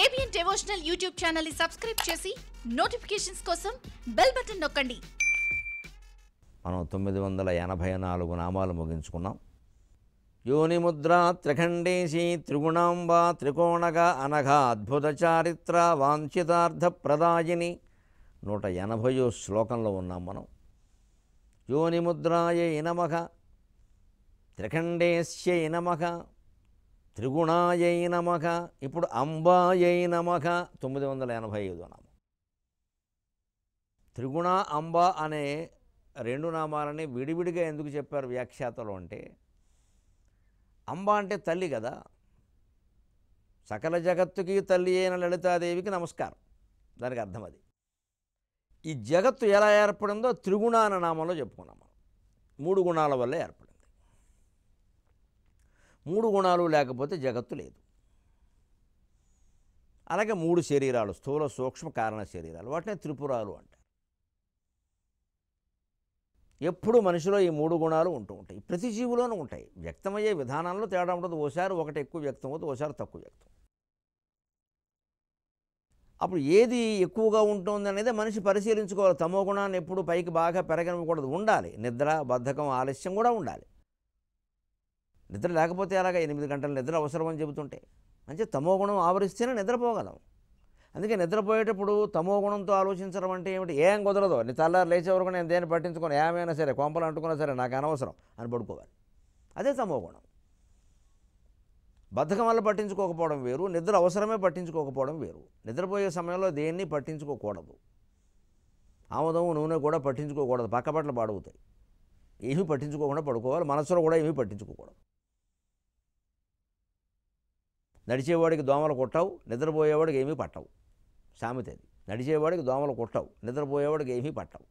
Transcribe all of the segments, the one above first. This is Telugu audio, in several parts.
ఏబిఎన్ డెవోషనల్ యూట్యూబ్ ఛానల్ ని సబ్స్క్రైబ్ చేసి నోటిఫికేషన్స్ కోసం బెల్ బటన్ నొక్కండి మనం తొమ్మిది వందల ఎనభై నాలుగు నామాలు ముగించుకున్నాం యోనిముద్ర త్రిఖండేసి త్రిగుణాంబ త్రికోణగ అనఘ అద్భుత చారిత్ర వాంఛితార్థ ప్రదాయిని నూట ఎనభై శ్లోకంలో ఉన్నాం మనం యోనిముద్రాయ ఇనమఘ త్రిఖండేశ్య ఇనమఘ త్రిగుణాయై నమక ఇప్పుడు అంబాయై నమక తొమ్మిది వందల ఎనభై ఐదు నామం త్రిగుణ అంబ అనే రెండు నామాలని విడివిడిగా ఎందుకు చెప్పారు వ్యాఖ్యాతలు అంటే అంబ అంటే తల్లి కదా సకల జగత్తుకి తల్లి అయిన లలితాదేవికి నమస్కారం దానికి అర్థం అది ఈ జగత్తు ఎలా ఏర్పడిందో త్రిగుణ అనే నామంలో చెప్పుకున్నాం మనం మూడు గుణాల వల్ల ఏర్పడింది మూడు గుణాలు లేకపోతే జగత్తు లేదు అలాగే మూడు శరీరాలు స్థూల సూక్ష్మ కారణ శరీరాలు వాటినే త్రిపురాలు అంటారు ఎప్పుడు మనిషిలో ఈ మూడు గుణాలు ఉంటూ ఉంటాయి ప్రతి జీవులోనూ ఉంటాయి వ్యక్తమయ్యే విధానంలో తేడా ఉండదు ఓసారి ఒకటి ఎక్కువ వ్యక్తం అవుతుంది ఓసారి తక్కువ వ్యక్తం అప్పుడు ఏది ఎక్కువగా ఉంటుంది అనేది మనిషి పరిశీలించుకోవాలి తమో గుణాన్ని ఎప్పుడు పైకి బాగా పెరగనివ్వకూడదు ఉండాలి నిద్ర బద్ధకం ఆలస్యం కూడా ఉండాలి నిద్ర లేకపోతే అలాగా ఎనిమిది గంటల నిద్ర అవసరం అని చెబుతుంటే మంచి తమో గుణం ఆవరిస్తేనే నిద్రపోగలం అందుకే నిద్రపోయేటప్పుడు తమో గుణంతో ఆలోచించడం అంటే ఏమిటి ఏం కుదరదు నీ తల్లారు లేచే వరకు నేను దేన్ని పట్టించుకుని ఏమైనా సరే కొంపలు అంటుకున్నా సరే నాకు అనవసరం అని పడుకోవాలి అదే తమో గుణం బద్ధకం వల్ల పట్టించుకోకపోవడం వేరు నిద్ర అవసరమే పట్టించుకోకపోవడం వేరు నిద్రపోయే సమయంలో దేన్ని పట్టించుకోకూడదు ఆమోదం నూనె కూడా పట్టించుకోకూడదు పక్కపట్ల పాడవుతాయి ఏమీ పట్టించుకోకుండా పడుకోవాలి మనసులో కూడా ఏమీ పట్టించుకోకూడదు నడిచేవాడికి దోమలు కొట్టవు నిద్రపోయేవాడికి ఏమీ పట్టవు సామెత అది నడిచేవాడికి దోమలు కుట్టవు నిద్రపోయేవాడికి ఏమీ పట్టవు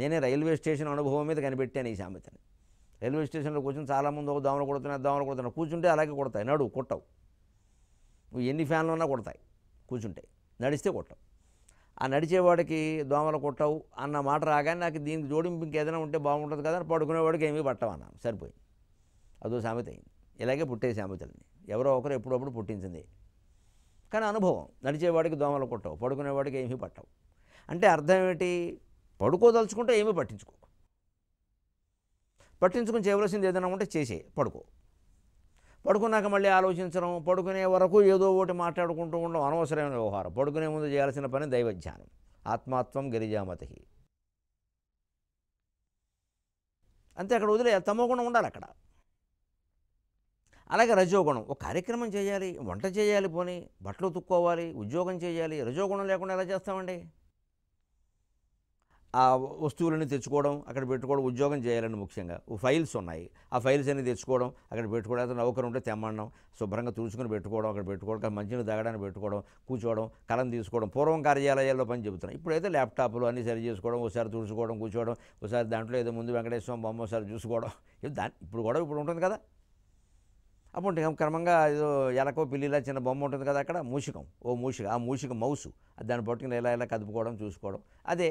నేనే రైల్వే స్టేషన్ అనుభవం మీద కనిపెట్టాను ఈ సామెతని రైల్వే స్టేషన్లో కూర్చొని చాలామంది ఒక దోమలు కొడుతున్నా దోమలు కొడుతున్నా కూర్చుంటే అలాగే కొడతాయి నడు కొట్టవు నువ్వు ఎన్ని ఫ్యాన్లు ఉన్నా కొడతాయి కూర్చుంటే నడిస్తే కొట్టవు ఆ నడిచేవాడికి దోమలు కొట్టవు అన్న మాట రాగానే నాకు దీనికి జోడింపు ఇంకేదైనా ఉంటే బాగుంటుంది కదా పడుకునేవాడికి ఏమీ అన్నాను సరిపోయింది అదో సామెత అయింది ఇలాగే పుట్టే సామెతల్ని ఎవరో ఒకరు ఎప్పుడప్పుడు పుట్టించింది కానీ అనుభవం నడిచేవాడికి దోమలు కొట్టవు పడుకునేవాడికి ఏమీ పట్టవు అంటే అర్థం ఏమిటి పడుకోదలుచుకుంటే ఏమీ పట్టించుకో పట్టించుకుని చేయవలసింది ఏదైనా ఉంటే చేసే పడుకో పడుకున్నాక మళ్ళీ ఆలోచించడం పడుకునే వరకు ఏదో ఒకటి మాట్లాడుకుంటూ ఉండడం అనవసరమైన వ్యవహారం పడుకునే ముందు చేయాల్సిన పని దైవధ్యానం ఆత్మాత్వం గిరిజామతి అంతే అక్కడ వదిలే తమ్మకుండా ఉండాలి అక్కడ అలాగే రజోగుణం ఒక కార్యక్రమం చేయాలి వంట చేయాలి పోనీ బట్టలు తుక్కోవాలి ఉద్యోగం చేయాలి రజోగుణం లేకుండా ఎలా చేస్తామండి ఆ వస్తువులన్నీ తెచ్చుకోవడం అక్కడ పెట్టుకోవడం ఉద్యోగం చేయాలని ముఖ్యంగా ఫైల్స్ ఉన్నాయి ఆ ఫైల్స్ అన్ని తెచ్చుకోవడం అక్కడ పెట్టుకోవడం అతను నౌకరు ఉంటే తెమ్మడం శుభ్రంగా తుడుచుకుని పెట్టుకోవడం అక్కడ పెట్టుకోవడం మంచిని తగడానికి పెట్టుకోవడం కూర్చోవడం కలం తీసుకోవడం పూర్వం కార్యాలయాల్లో పని చెబుతున్నాం ఇప్పుడైతే ల్యాప్టాప్లు అన్నీ సరి చేసుకోవడం ఒకసారి తుడుచుకోవడం కూర్చోవడం ఒకసారి దాంట్లో ఏదో ముందు వెంకటేశ్వరం బొమ్మ ఒకసారి చూసుకోవడం దాని ఇప్పుడు కూడా ఇప్పుడు ఉంటుంది కదా అప్పుడు క్రమంగా ఏదో ఎలకో పిల్లిలా చిన్న బొమ్మ ఉంటుంది కదా అక్కడ మూషికం ఓ మూషిక ఆ మూషిక మౌసు దాన్ని పట్టుకుని ఎలా ఇలా కదుపుకోవడం చూసుకోవడం అదే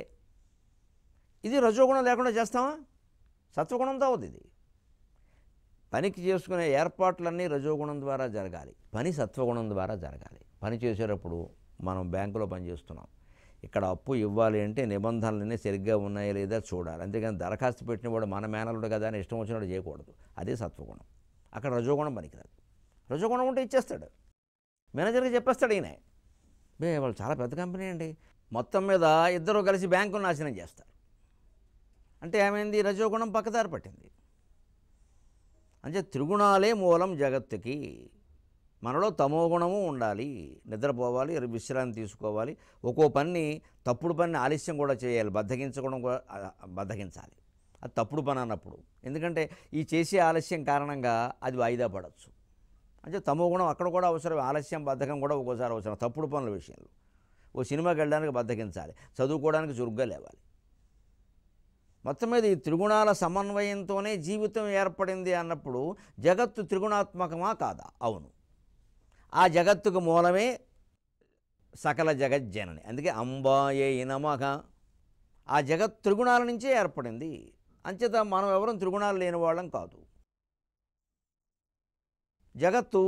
ఇది రజోగుణం లేకుండా చేస్తామా సత్వగుణంతో అవుతుంది ఇది పనికి చేసుకునే ఏర్పాట్లన్నీ రజోగుణం ద్వారా జరగాలి పని సత్వగుణం ద్వారా జరగాలి పని చేసేటప్పుడు మనం బ్యాంకులో పనిచేస్తున్నాం ఇక్కడ అప్పు ఇవ్వాలి అంటే నిబంధనలన్నీ సరిగ్గా ఉన్నాయా లేదా చూడాలి అంతేగాని దరఖాస్తు పెట్టినవాడు మన మేనలుడు కదా అని ఇష్టం వచ్చినప్పుడు చేయకూడదు అదే సత్వగుణం అక్కడ రజోగుణం పనికిరాదు రజోగుణం ఉంటే ఇచ్చేస్తాడు మేనేజర్కి చెప్పేస్తాడు ఈయన బే వాళ్ళు చాలా పెద్ద కంపెనీ అండి మొత్తం మీద ఇద్దరు కలిసి బ్యాంకును నాశనం చేస్తారు అంటే ఏమైంది రజోగుణం పక్కదారి పట్టింది అంటే త్రిగుణాలే మూలం జగత్తుకి మనలో తమో గుణము ఉండాలి నిద్రపోవాలి విశ్రాంతి తీసుకోవాలి ఒక్కో పని తప్పుడు పని ఆలస్యం కూడా చేయాలి బద్దగించకుండా బద్దగించాలి అది తప్పుడు పని అన్నప్పుడు ఎందుకంటే ఈ చేసే ఆలస్యం కారణంగా అది వాయిదా పడవచ్చు అంటే తమో గుణం అక్కడ కూడా అవసరం ఆలస్యం బద్ధకం కూడా ఒక్కోసారి అవసరం తప్పుడు పనుల విషయంలో ఓ సినిమాకి వెళ్ళడానికి బద్దకించాలి చదువుకోవడానికి చురుగ్గా లేవాలి మొత్తం మీద ఈ త్రిగుణాల సమన్వయంతోనే జీవితం ఏర్పడింది అన్నప్పుడు జగత్తు త్రిగుణాత్మకమా కాదా అవును ఆ జగత్తుకు మూలమే సకల జగజ్జనని అందుకే అంబాయే నమక ఆ జగత్ త్రిగుణాల నుంచే ఏర్పడింది అంచేత మనం ఎవరం త్రిగుణాలు లేని వాళ్ళం కాదు జగత్తు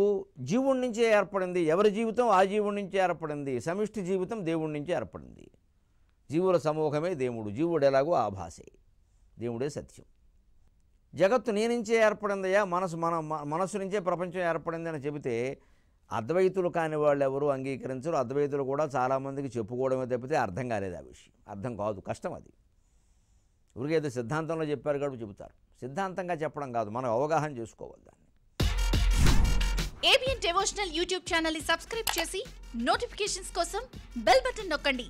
జీవుడి నుంచే ఏర్పడింది ఎవరి జీవితం ఆ జీవుడి నుంచే ఏర్పడింది సమిష్టి జీవితం దేవుడి నుంచే ఏర్పడింది జీవుల సమూహమే దేవుడు జీవుడు ఎలాగో ఆభాసే దేవుడే సత్యం జగత్తు నీ నుంచే ఏర్పడిందయ్యా మనసు మన మనసు నుంచే ప్రపంచం ఏర్పడింది అని చెబితే అద్వైతులు కాని వాళ్ళు ఎవరు అంగీకరించరు అద్వైతులు కూడా చాలామందికి చెప్పుకోవడమే తప్పితే అర్థం కాలేదు ఆ విషయం అర్థం కాదు కష్టం అది ఊరికే ఏదో సిద్ధాంతంలో చెప్పారు కాబట్టి చెబుతారు సిద్ధాంతంగా చెప్పడం కాదు మనం అవగాహన చేసుకోవాలి దాన్ని ఏబిఎన్ డివోషనల్ యూట్యూబ్ ఛానల్ని సబ్స్క్రైబ్ చేసి నోటిఫికేషన్స్ కోసం బెల్ బటన్ నొక్కండి